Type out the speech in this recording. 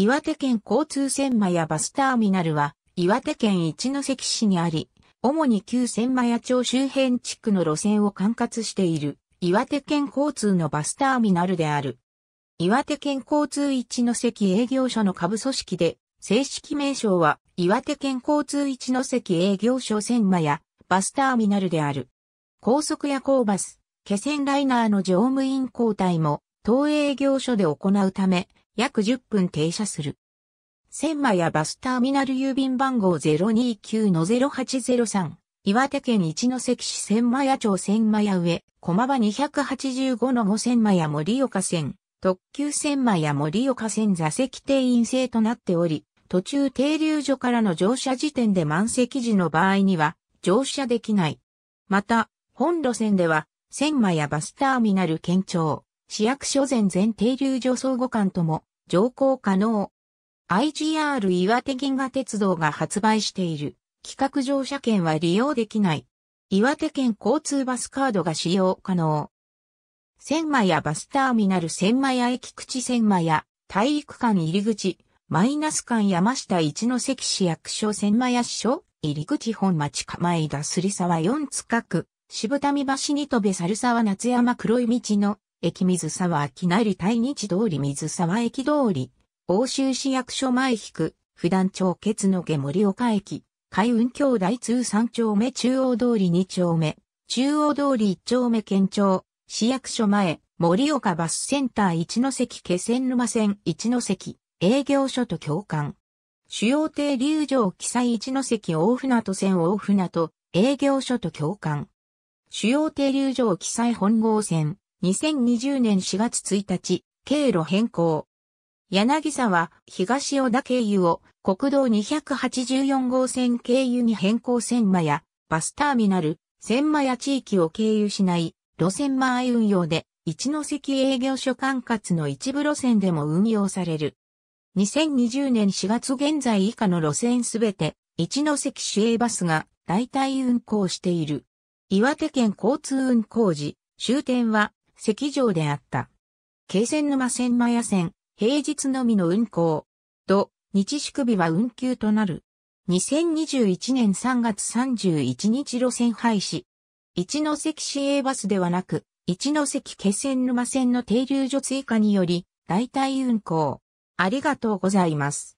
岩手県交通千馬屋バスターミナルは、岩手県一関市にあり、主に旧千枚屋町周辺地区の路線を管轄している、岩手県交通のバスターミナルである。岩手県交通一関営業所の下部組織で、正式名称は、岩手県交通一関営業所千枚屋バスターミナルである。高速や高バス、気仙ライナーの乗務員交代も、当営業所で行うため、約10分停車する。千間やバスターミナル郵便番号029-0803。岩手県一関市千間屋町千間屋上、駒場285の5千間屋森岡線、特急千間屋森岡線座席定員制となっており、途中停留所からの乗車時点で満席時の場合には乗車できない。また、本路線では、千間やバスターミナル県庁、市役所前全停留所相互間とも乗降可能。IGR 岩手銀河鉄道が発売している企画乗車券は利用できない。岩手県交通バスカードが使用可能。千枚屋バスターミナル千枚屋駅口千枚屋体育館入り口、マイナス館山下一の関市役所千枚屋市所、入り口本町構えだすり沢四塚区、渋谷橋二戸猿沢夏山黒い道の駅水沢秋り対日通り水沢駅通り、欧州市役所前引く、普段町ケツの下森岡駅、海運兄弟通3丁目中央通り2丁目、中央通り1丁目県庁、市役所前、森岡バスセンター一ノ関気仙沼線一ノ関、営業所と共感。主要停留場記載一ノ関大船渡線大船渡、営業所と共感。主要停留場記載本郷線、2020年4月1日、経路変更。柳沢、東小田経由を国道284号線経由に変更千間やバスターミナル、千間や地域を経由しない路線前運用で一ノ関営業所管轄の一部路線でも運用される。2020年4月現在以下の路線すべて一ノ関市営バスが代替運行している。岩手県交通運行時、終点は石城であった。京線沼線マヤ線、平日のみの運行。と、日宿日は運休となる。2021年3月31日路線廃止。一ノ関市営バスではなく、一ノ関気仙沼線の停留所追加により、代替運行。ありがとうございます。